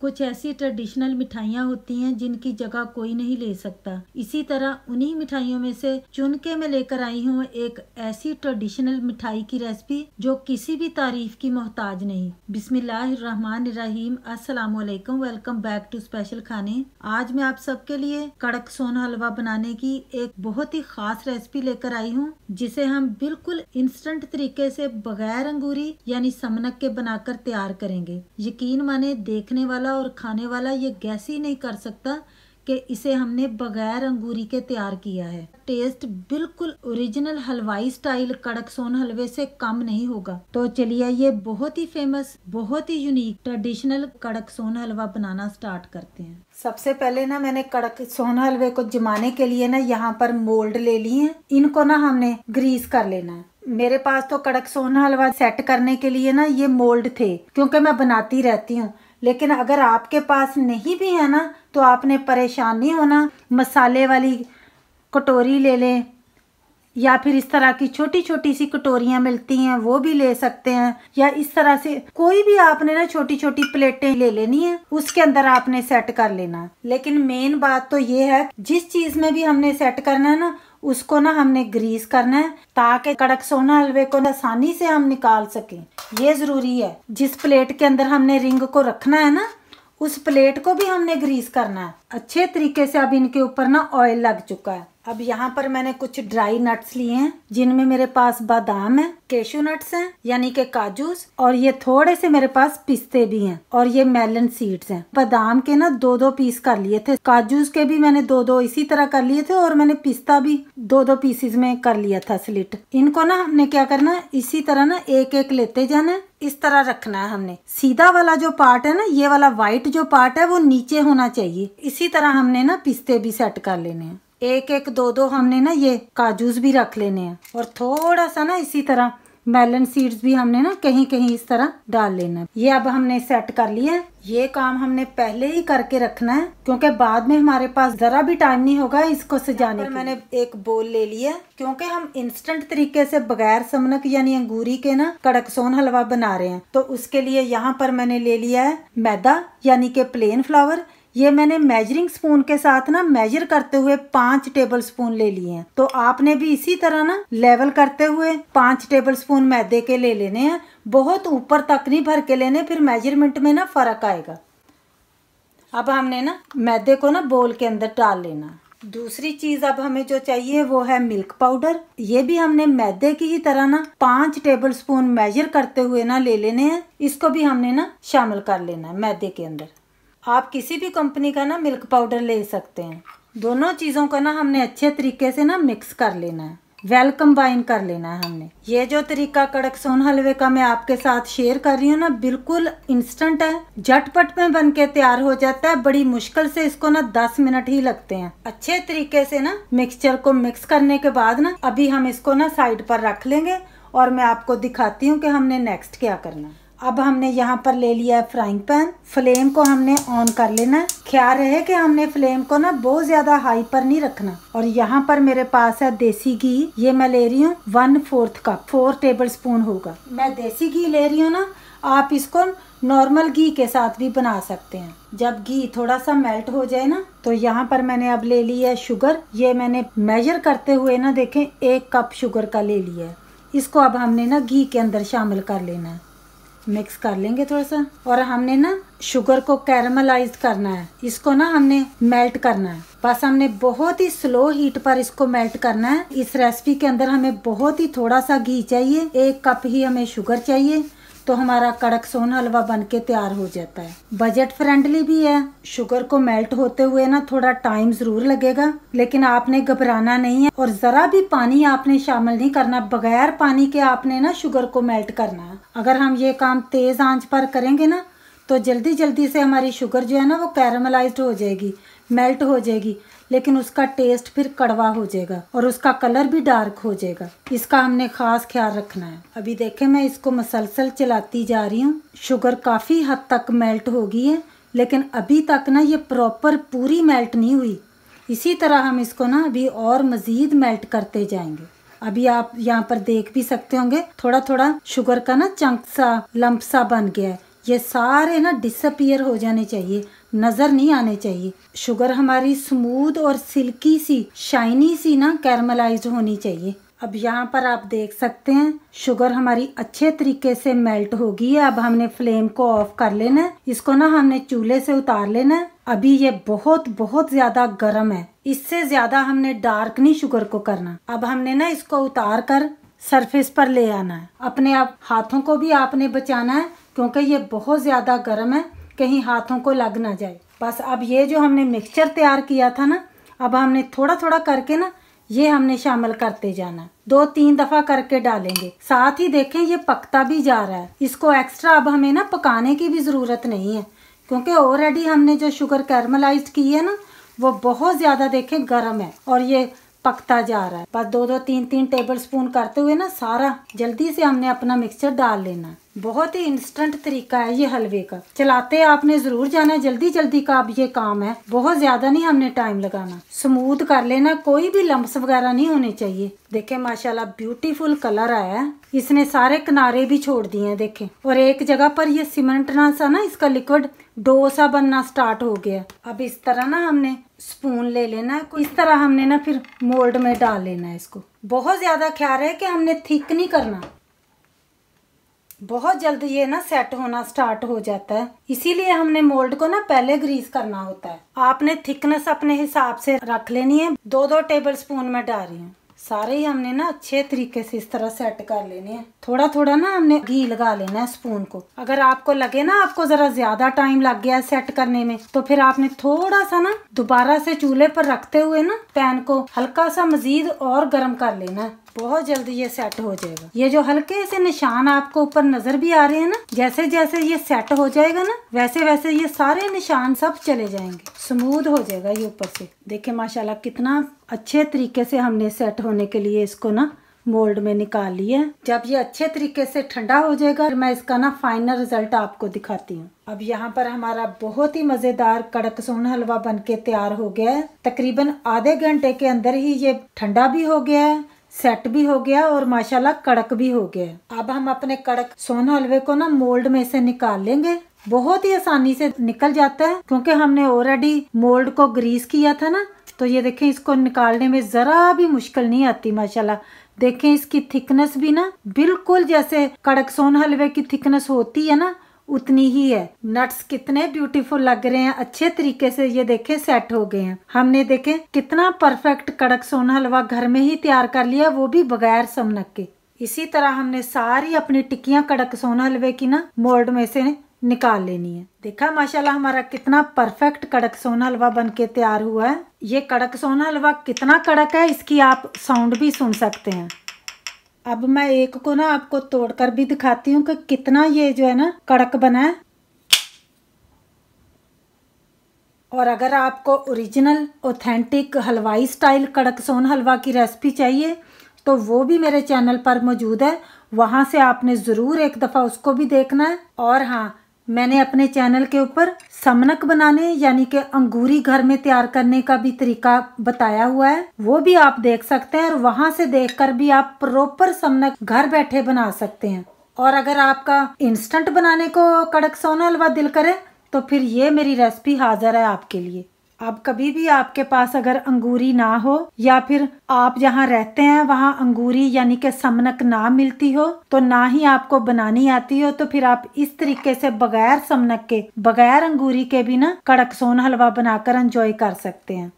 कुछ ऐसी ट्रेडिशनल मिठाइयाँ होती हैं जिनकी जगह कोई नहीं ले सकता इसी तरह उन्हीं मिठाइयों में से चुन के मैं लेकर आई हूँ एक ऐसी ट्रेडिशनल मिठाई की रेसिपी जो किसी भी तारीफ की मोहताज नहीं बिस्मिल्लाहिर्रहमानिर्रहीम अस्सलाम वालेकुम वेलकम बैक टू स्पेशल खाने आज मैं आप सबके लिए कड़क सोन हलवा बनाने की एक बहुत ही खास रेसिपी लेकर आई हूँ जिसे हम बिल्कुल इंस्टेंट तरीके से बगैर अंगूरी यानी समनक के बनाकर तैयार करेंगे यकीन माने देखने वाला वाला और खाने वाला ये गैस ही नहीं कर सकता कि इसे हमने बगैर अंगूरी के तैयार किया है टेस्ट बिल्कुल ओरिजिनल हलवाई स्टाइल कड़क सोन हलवे से कम नहीं होगा तो चलिए ये बहुत ही फेमस बहुत ही यूनिक ट्रेडिशनल कड़क सोन हलवा बनाना स्टार्ट करते हैं सबसे पहले ना मैंने कड़क सोन हलवे को जमाने के लिए ना यहाँ पर मोल्ड ले ली है इनको ना हमने ग्रीस कर लेना है मेरे पास तो कड़क सोन हलवा सेट करने के लिए ना ये मोल्ड थे क्योंकि मैं बनाती रहती हूँ लेकिन अगर आपके पास नहीं भी है ना तो आपने परेशान नहीं होना मसाले वाली कटोरी ले लें या फिर इस तरह की छोटी छोटी सी कटोरियाँ मिलती हैं वो भी ले सकते हैं या इस तरह से कोई भी आपने ना छोटी छोटी प्लेटें ले लेनी है उसके अंदर आपने सेट कर लेना लेकिन मेन बात तो ये है जिस चीज़ में भी हमने सेट करना है ना उसको ना हमने ग्रीस करना है ताकि कड़क सोना हलवे को आसानी से हम निकाल सकें ये ज़रूरी है जिस प्लेट के अंदर हमने रिंग को रखना है ना उस प्लेट को भी हमने ग्रीस करना है अच्छे तरीके से अब इनके ऊपर ना ऑयल लग चुका है अब यहाँ पर मैंने कुछ ड्राई नट्स लिए हैं जिनमें मेरे पास बादाम है केशु नट्स हैं यानी के काजूस और ये थोड़े से मेरे पास पिस्ते भी हैं और ये मेलन सीड्स हैं बादाम के ना दो दो पीस कर लिए थे काजूस के भी मैंने दो दो इसी तरह कर लिए थे और मैंने पिस्ता भी दो दो पीसेस में कर लिया था स्लिट इनको ना हमने क्या करना है इसी तरह ना एक एक लेते जाना है इस तरह रखना है हमने सीधा वाला जो पार्ट है ना ये वाला व्हाइट जो पार्ट है वो नीचे होना चाहिए इसी तरह हमने ना पिस्ते भी सेट कर लेने हैं एक एक दो दो हमने ना ये काजूस भी रख लेने हैं और थोड़ा सा ना इसी तरह मेलन सीड्स भी हमने ना कहीं कहीं इस तरह डाल लेना ये अब हमने सेट कर लिया है ये काम हमने पहले ही करके रखना है क्योंकि बाद में हमारे पास जरा भी टाइम नहीं होगा इसको सजाने पर मैंने एक बोल ले लिया क्योंकि हम इंस्टेंट तरीके से बगैर समनक यानी अंगूरी के ना कड़क सोन हलवा बना रहे हैं तो उसके लिए यहाँ पर मैंने ले लिया है मैदा यानी के प्लेन फ्लावर ये मैंने मेजरिंग स्पून के साथ ना मेजर करते हुए पांच टेबल स्पून ले लिए हैं तो आपने भी इसी तरह ना लेवल करते हुए पांच टेबल स्पून मैदे के ले लेने हैं बहुत ऊपर तक नहीं भर के लेने फिर मेजरमेंट में ना फ़र्क आएगा अब हमने ना मैदे को ना बोल के अंदर डाल लेना दूसरी चीज अब हमें जो चाहिए वो है मिल्क पाउडर ये भी हमने मैदे की ही तरह ना पांच टेबल स्पून मेजर करते हुए ना ले लेने हैं इसको भी हमने ना शामिल कर लेना है मैदे के अंदर आप किसी भी कंपनी का ना मिल्क पाउडर ले सकते हैं दोनों चीज़ों का ना हमने अच्छे तरीके से ना मिक्स कर लेना है वेल कम्बाइन कर लेना है हमने ये जो तरीका कड़क सोन हलवे का मैं आपके साथ शेयर कर रही हूँ ना बिल्कुल इंस्टेंट है झटपट में बन के तैयार हो जाता है बड़ी मुश्किल से इसको ना दस मिनट ही लगते हैं अच्छे तरीके से ना मिक्सचर को मिक्स करने के बाद ना अभी हम इसको ना साइड पर रख लेंगे और मैं आपको दिखाती हूँ कि हमने नेक्स्ट क्या करना अब हमने यहाँ पर ले लिया है फ्राइंग पैन फ्लेम को हमने ऑन कर लेना है ख्याल रहे कि हमने फ्लेम को ना बहुत ज्यादा हाई पर नहीं रखना और यहाँ पर मेरे पास है देसी घी ये मैं ले रही हूँ one fourth cup four tablespoon होगा मैं देसी घी ले रही हूँ ना आप इसको नॉर्मल घी के साथ भी बना सकते हैं जब घी थोड़ा सा मेल्ट हो जाए ना तो यहाँ पर मैंने अब ले लिया है शुगर ये मैंने मेजर करते हुए ना देखें एक कप शुगर का ले लिया है इसको अब हमने ना घी के अंदर शामिल कर लेना है मिक्स कर लेंगे थोड़ा सा और हमने ना शुगर को कैरमलाइज करना है इसको ना हमने मेल्ट करना है बस हमने बहुत ही स्लो हीट पर इसको मेल्ट करना है इस रेसिपी के अंदर हमें बहुत ही थोड़ा सा घी चाहिए एक कप ही हमें शुगर चाहिए तो हमारा कड़क सोन हलवा बन के तैयार हो जाता है बजट फ्रेंडली भी है शुगर को मेल्ट होते हुए ना थोड़ा टाइम जरूर लगेगा लेकिन आपने घबराना नहीं है और ज़रा भी पानी आपने शामिल नहीं करना बगैर पानी के आपने ना शुगर को मेल्ट करना है अगर हम ये काम तेज़ आंच पर करेंगे ना तो जल्दी जल्दी से हमारी शुगर जो है ना वो कैरमलाइज हो जाएगी मेल्ट हो जाएगी लेकिन उसका टेस्ट फिर कड़वा हो जाएगा और उसका कलर भी डार्क हो जाएगा इसका हमने खास ख्याल रखना है अभी देखें मैं इसको मसलसल चलाती जा रही हूँ शुगर काफ़ी हद तक मेल्ट हो गई है लेकिन अभी तक ना ये प्रॉपर पूरी मेल्ट नहीं हुई इसी तरह हम इसको ना अभी और मज़ीद मेल्ट करते जाएंगे अभी आप यहाँ पर देख भी सकते होंगे थोड़ा थोड़ा शुगर का ना चंक सा लंप सा बन गया है ये सारे ना डिसअपियर हो जाने चाहिए नज़र नहीं आने चाहिए शुगर हमारी स्मूथ और सिल्की सी शाइनी सी ना कैरमलाइज होनी चाहिए अब यहाँ पर आप देख सकते हैं शुगर हमारी अच्छे तरीके से मेल्ट होगी है अब हमने फ्लेम को ऑफ कर लेना है इसको ना हमने चूल्हे से उतार लेना है अभी ये बहुत बहुत ज्यादा गर्म है इससे ज्यादा हमने डार्क नहीं शुगर को करना अब हमने ना इसको उतार कर सरफेस पर ले आना है अपने आप हाथों को भी आपने बचाना है क्योंकि ये बहुत ज्यादा गर्म है कहीं हाथों को लग ना जाए बस अब ये जो हमने मिक्सचर तैयार किया था ना अब हमने थोड़ा थोड़ा करके ना ये हमने शामिल करते जाना दो तीन दफा करके डालेंगे साथ ही देखें ये पकता भी जा रहा है इसको एक्स्ट्रा अब हमें ना पकाने की भी ज़रूरत नहीं है क्योंकि ऑलरेडी हमने जो शुगर कैरमलाइज की है ना वो बहुत ज़्यादा देखें गर्म है और ये पकता जा रहा है बस दो दो तीन तीन टेबल स्पून करते हुए ना सारा जल्दी से हमने अपना मिक्सचर डाल लेना है बहुत ही इंस्टेंट तरीका है ये हलवे का चलाते आपने जरूर जाना है जल्दी जल्दी का अब ये काम है बहुत ज्यादा नहीं हमने टाइम लगाना स्मूथ कर लेना कोई भी लम्ब वगैरह नहीं होने चाहिए देखे माशाल्लाह ब्यूटीफुल कलर आया है इसने सारे किनारे भी छोड़ दिए हैं देखे और एक जगह पर ये सीमेंट ना सा ना इसका लिक्विड डोसा बनना स्टार्ट हो गया अब इस तरह ना हमने स्पून ले लेना है इस तरह हमने ना फिर मोल्ड में डाल लेना है इसको बहुत ज़्यादा ख्याल है कि हमने थिक नहीं करना बहुत जल्द ये ना सेट होना स्टार्ट हो जाता है इसीलिए हमने मोल्ड को ना पहले ग्रीस करना होता है आपने थिकनेस अपने हिसाब से रख लेनी है दो दो टेबल स्पून में डाल रही हूँ सारे ही हमने ना अच्छे तरीके से इस तरह सेट कर लेने हैं थोड़ा थोड़ा ना हमने घी लगा लेना है स्पून को अगर आपको लगे ना आपको जरा ज्यादा टाइम लग गया है सेट करने में तो फिर आपने थोड़ा सा ना दोबारा से चूल्हे पर रखते हुए ना पैन को हल्का सा मजीद और गर्म कर लेना है बहुत जल्दी ये सेट हो जाएगा ये जो हल्के से निशान आपको ऊपर नजर भी आ रहे हैं ना जैसे जैसे ये सेट हो जाएगा ना वैसे वैसे ये सारे निशान सब चले जाएंगे स्मूद हो जाएगा ये ऊपर से देखे माशाला कितना अच्छे तरीके से हमने सेट होने के लिए इसको ना मोल्ड में निकाल लिया जब ये अच्छे तरीके से ठंडा हो जाएगा मैं इसका ना फाइनल रिजल्ट आपको दिखाती हूँ अब यहाँ पर हमारा बहुत ही मजेदार कड़क सोन हलवा बनके तैयार हो गया है तकरीबन आधे घंटे के अंदर ही ये ठंडा भी हो गया है सेट भी हो गया और माशाल्लाह कड़क भी हो गया अब हम अपने कड़क सोन हलवे को ना मोल्ड में से निकाल लेंगे बहुत ही आसानी से निकल जाता है क्योंकि हमने ऑलरेडी मोल्ड को ग्रीस किया था ना तो ये देखें इसको निकालने में ज़रा भी मुश्किल नहीं आती माशाल्लाह देखें इसकी थिकनेस भी ना बिल्कुल जैसे कड़क सोन हलवे की थिकनेस होती है ना उतनी ही है नट्स कितने ब्यूटीफुल लग रहे हैं अच्छे तरीके से ये देखें सेट हो गए हैं हमने देखें कितना परफेक्ट कड़क सोन हलवा घर में ही तैयार कर लिया वो भी बगैर समनक के इसी तरह हमने सारी अपनी टिक्कियां कड़क सोन हलवे की ना मोल्ड में से निकाल लेनी है देखा माशाल्लाह हमारा कितना परफेक्ट कड़क सोना हलवा बन के तैयार हुआ है ये कड़क सोना हलवा कितना कड़क है इसकी आप साउंड भी सुन सकते हैं अब मैं एक को ना आपको तोड़कर भी दिखाती हूँ कि कितना ये जो है ना कड़क बना है और अगर आपको ओरिजिनल ओथेंटिक हलवाई स्टाइल कड़क सोन हलवा की रेसिपी चाहिए तो वो भी मेरे चैनल पर मौजूद है वहाँ से आपने ज़रूर एक दफ़ा उसको भी देखना है और हाँ मैंने अपने चैनल के ऊपर समनक बनाने यानी कि अंगूरी घर में तैयार करने का भी तरीका बताया हुआ है वो भी आप देख सकते हैं और वहाँ से देखकर भी आप प्रॉपर समनक घर बैठे बना सकते हैं और अगर आपका इंस्टेंट बनाने को कड़क सोना हलवा दिल करे तो फिर ये मेरी रेसिपी हाजिर है आपके लिए अब कभी भी आपके पास अगर अंगूरी ना हो या फिर आप जहाँ रहते हैं वहाँ अंगूरी यानी के समनक ना मिलती हो तो ना ही आपको बनानी आती हो तो फिर आप इस तरीके से बगैर समनक के बगैर अंगूरी के भी ना कड़क सोन हलवा बनाकर एंजॉय कर सकते हैं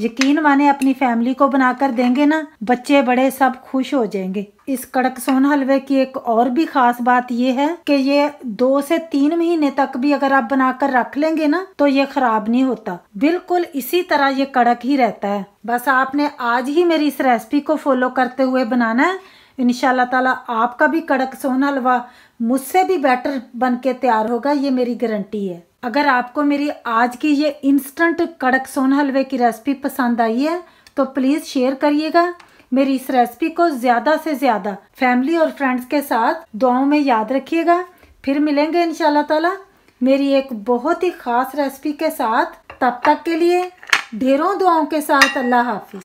यकीन माने अपनी फैमिली को बनाकर देंगे ना बच्चे बड़े सब खुश हो जाएंगे इस कड़क सोन हलवे की एक और भी खास बात ये है कि ये दो से तीन महीने तक भी अगर आप बनाकर रख लेंगे ना तो ये खराब नहीं होता बिल्कुल इसी तरह ये कड़क ही रहता है बस आपने आज ही मेरी इस रेसिपी को फॉलो करते हुए बनाना है इन ताला आपका भी कड़क सोना हलवा मुझसे भी बेटर बन के तैयार होगा ये मेरी गारंटी है अगर आपको मेरी आज की ये इंस्टेंट कड़क सोना हलवे की रेसिपी पसंद आई है तो प्लीज़ शेयर करिएगा मेरी इस रेसिपी को ज़्यादा से ज़्यादा फैमिली और फ्रेंड्स के साथ दुआओं में याद रखिएगा फिर मिलेंगे इन ताला मेरी एक बहुत ही ख़ास रेसिपी के साथ तब तक के लिए ढेरों दुआओं के साथ अल्लाह हाफिज़